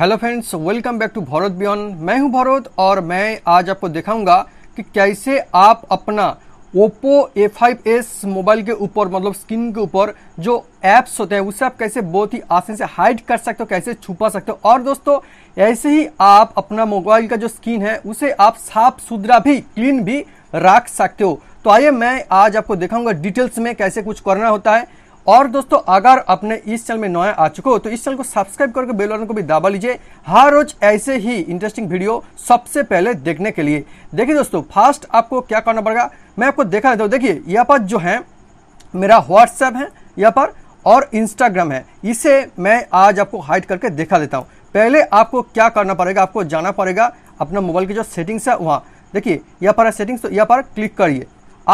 hello friends welcome back to Bharat beyond मैं हूं भरत और मैं आज आपको दिखाऊंगा कि कैसे आप अपना Oppo A five S mobile के ऊपर मतलब स्क्रीन के ऊपर जो एप्स होते हैं उसे आप कैसे बहुत ही आसानी से हाइड कर सकते हो कैसे छुपा सकते हो और दोस्तों ऐसे ही आप अपना मोबाइल का जो स्क्रीन है उसे आप साफ सुथरा भी क्लीन भी रख सकते हो तो आइए मैं आज आपको दिखाऊंगा डिटेल्स में कैसे कुछ करना होता है और दोस्तों अगर आपने इस चैनल में नया आ चुके हो तो इस चैनल को सब्सक्राइब करके बेल आइकन को भी दबा लीजिए हर रोज ऐसे ही इंटरेस्टिंग वीडियो सबसे पहले देखने के लिए देखिए दोस्तों फर्स्ट आपको क्या करना पड़ेगा मैं आपको देखा देता हूँ देखिए यहाँ पर जो है मेरा व्हाट्सएप है यहाँ पर और इंस्टाग्राम है इसे मैं आज आपको हाइड करके देखा देता हूँ पहले आपको क्या करना पड़ेगा आपको जाना पड़ेगा अपना मोबाइल की जो सेटिंग्स है वहाँ देखिए यहाँ पर सेटिंग्स तो यहाँ पर क्लिक करिए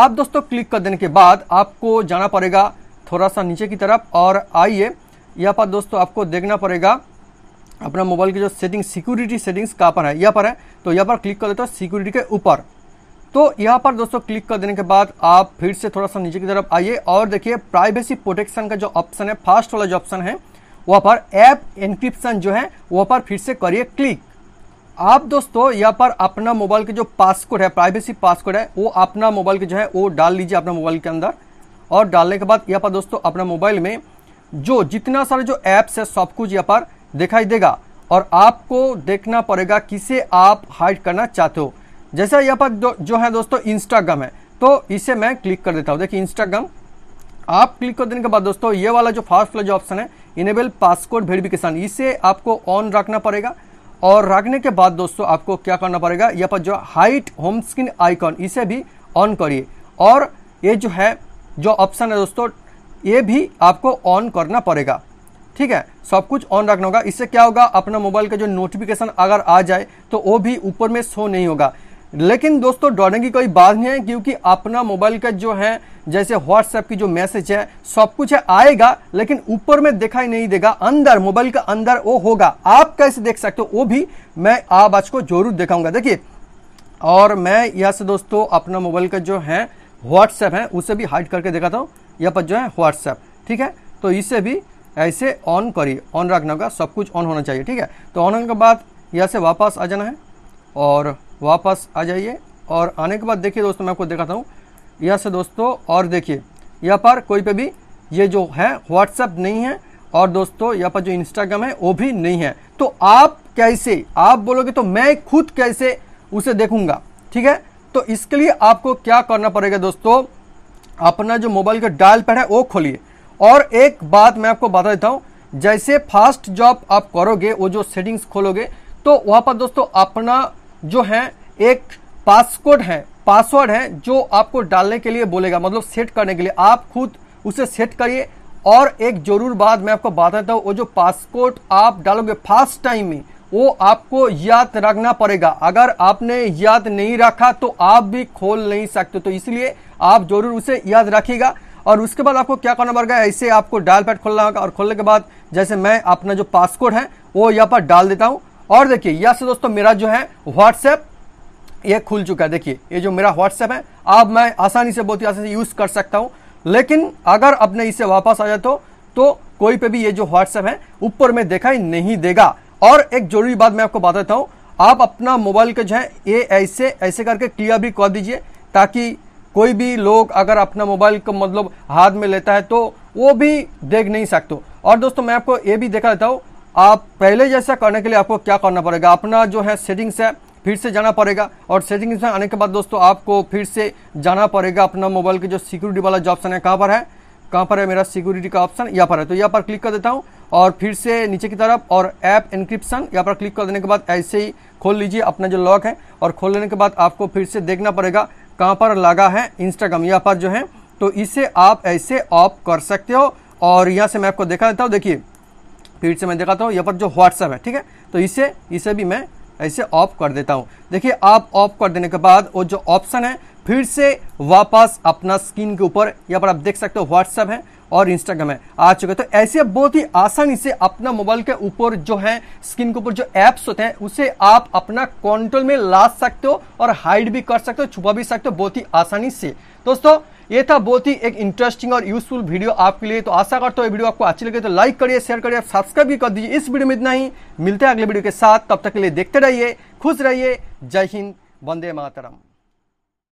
आप दोस्तों क्लिक कर देने के बाद आपको जाना पड़ेगा थोड़ा सा नीचे की तरफ और आइए यहाँ पर दोस्तों आपको देखना पड़ेगा अपना मोबाइल की जो सेटिंग सिक्योरिटी सेटिंग्स कहाँ पर है यहाँ पर है तो यहाँ पर क्लिक कर देते हो सिक्योरिटी के ऊपर तो यहाँ पर दोस्तों क्लिक कर देने के बाद आप फिर से थोड़ा सा नीचे की तरफ आइए और देखिए प्राइवेसी प्रोटेक्शन का जो ऑप्शन है फास्ट वाला जो ऑप्शन है वहाँ पर ऐप इनक्रिप्शन जो है वहाँ पर फिर से करिए क्लिक आप दोस्तों यहाँ पर अपना मोबाइल के जो पासकोड है प्राइवेसी पासकोड है वो अपना मोबाइल के जो है वो डाल लीजिए अपना मोबाइल के अंदर और डालने के बाद यहाँ पर दोस्तों अपना मोबाइल में जो जितना सारे जो ऐप्स है सब कुछ यहाँ पर दिखाई देगा और आपको देखना पड़ेगा किसे आप हाइड करना चाहते हो जैसे यहाँ पर जो है दोस्तों इंस्टाग्राम है तो इसे मैं क्लिक कर देता हूँ देखिए इंस्टाग्राम आप क्लिक कर देने के बाद दोस्तों ये वाला जो फास्ट फ्लो जो ऑप्शन है इनेबल पासकोड वेरिफिकेशन इसे आपको ऑन रखना पड़ेगा और रखने के बाद दोस्तों आपको क्या करना पड़ेगा यहाँ पर जो हाइट होम स्क्रीन आइकॉन इसे भी ऑन करिए और ये जो है जो ऑप्शन है दोस्तों ये भी आपको ऑन करना पड़ेगा ठीक है सब कुछ ऑन रखना होगा इससे क्या होगा अपना मोबाइल का जो नोटिफिकेशन अगर आ जाए तो वो भी ऊपर में शो नहीं होगा लेकिन दोस्तों डरने की कोई बात नहीं है क्योंकि अपना मोबाइल का जो है जैसे व्हाट्सएप की जो मैसेज है सब कुछ है आएगा लेकिन ऊपर में दिखाई नहीं देगा अंदर मोबाइल का अंदर वो होगा आप कैसे देख सकते हो वो भी मैं आप आज को जरूर दिखाऊंगा देखिए और मैं यहाँ से दोस्तों अपना मोबाइल का जो है व्हाट्सएप है उसे भी हाइड करके देखाता हूँ यहाँ पर जो है व्हाट्सएप ठीक है तो इसे भी ऐसे ऑन करिए ऑन रखना होगा सब कुछ ऑन होना चाहिए ठीक है तो ऑन होने के बाद यहाँ से वापस आ जाना है और वापस आ जाइए और आने के बाद देखिए दोस्तों मैं आपको दिखाता हूँ यहाँ से दोस्तों और देखिए यहाँ पर कोई पे भी ये जो है व्हाट्सएप नहीं है और दोस्तों यहाँ पर जो इंस्टाग्राम है वो भी नहीं है तो आप कैसे आप बोलोगे तो मैं खुद कैसे उसे देखूंगा ठीक है तो इसके लिए आपको क्या करना पड़ेगा दोस्तों अपना जो मोबाइल का डायल पैड है वो खोलिए और एक बात मैं आपको बता देता हूँ जैसे फास्ट जॉब आप करोगे वो जो सेटिंग्स खोलोगे तो वहाँ पर दोस्तों अपना जो है एक पासकोड है पासवर्ड है जो आपको डालने के लिए बोलेगा मतलब सेट करने के लिए आप खुद उसे सेट करिए और एक जरूर बात मैं आपको देता हूँ वो जो पासकोड आप डालोगे फास्ट टाइम में वो आपको याद रखना पड़ेगा अगर आपने याद नहीं रखा तो आप भी खोल नहीं सकते तो इसलिए आप जरूर उसे याद रखिएगा और उसके बाद आपको क्या करना पड़ेगा ऐसे आपको डायल पैड खोलना होगा और खोलने के बाद जैसे मैं अपना जो पासकोड है वो यहाँ पर डाल देता हूँ और देखिए यहाँ से दोस्तों मेरा जो है व्हाट्सएप ये खुल चुका है देखिए ये जो मेरा व्हाट्सएप है अब मैं आसानी से बहुत ही आसानी से यूज़ कर सकता हूँ लेकिन अगर आपने इसे वापस आ जाए तो, तो कोई पे भी ये जो व्हाट्सएप है ऊपर में दिखाई नहीं देगा और एक जरूरी बात मैं आपको बता देता हूँ आप अपना मोबाइल के जो है ये ऐसे ऐसे करके क्लियर भी कर दीजिए ताकि कोई भी लोग अगर अपना मोबाइल को मतलब हाथ में लेता है तो वो भी देख नहीं सकते और दोस्तों मैं आपको ये भी देखा देता हूँ आप पहले जैसा करने के लिए आपको क्या करना पड़ेगा अपना जो है सेटिंग्स है फिर से जाना पड़ेगा और सेटिंग्स में आने के बाद दोस्तों आपको फिर से जाना पड़ेगा अपना मोबाइल के जो सिक्योरिटी वाला जो ऑप्शन है कहाँ पर है कहाँ पर है मेरा सिक्योरिटी का ऑप्शन यहाँ पर है तो यहाँ पर क्लिक कर देता हूँ और फिर से नीचे की तरफ और ऐप इंक्रिप्शन यहाँ पर क्लिक कर देने के बाद ऐसे ही खोल लीजिए अपना जो लॉक है और खोल लेने के बाद आपको फिर से देखना पड़ेगा कहाँ पर लगा है इंस्टाग्राम यहाँ पर जो है तो इसे आप ऐसे ऑफ कर सकते हो और यहाँ से मैं आपको देखा देता हूँ देखिए फिर से मैं दिखाता हूँ यहाँ पर जो व्हाट्सअप है ठीक है तो इसे इसे भी मैं ऐसे ऑफ कर देता हूँ देखिए आप ऑफ कर देने के बाद वो जो ऑप्शन है फिर से वापस अपना स्क्रीन के ऊपर यहाँ पर आप देख सकते हो व्हाट्सअप है और इंस्टाग्राम है आ चुके तो ऐसे आप बहुत ही आसानी से अपना मोबाइल के ऊपर जो है स्क्रीन के ऊपर जो एप्स होते हैं उसे आप अपना कंट्रोल में ला सकते हो और हाइड भी कर सकते हो छुपा भी सकते हो बहुत ही आसानी से दोस्तों ये था बहुत ही एक इंटरेस्टिंग और यूजफुल वीडियो आपके लिए तो आशा करता हूँ वीडियो आपको अच्छी लगे तो लाइक करिए शेयर करिए सब्सक्राइब भी कर दीजिए इस वीडियो में इतना ही मिलते हैं अगले वीडियो के साथ तब तक के लिए देखते रहिए खुश रहिए जय हिंद वंदे मातरम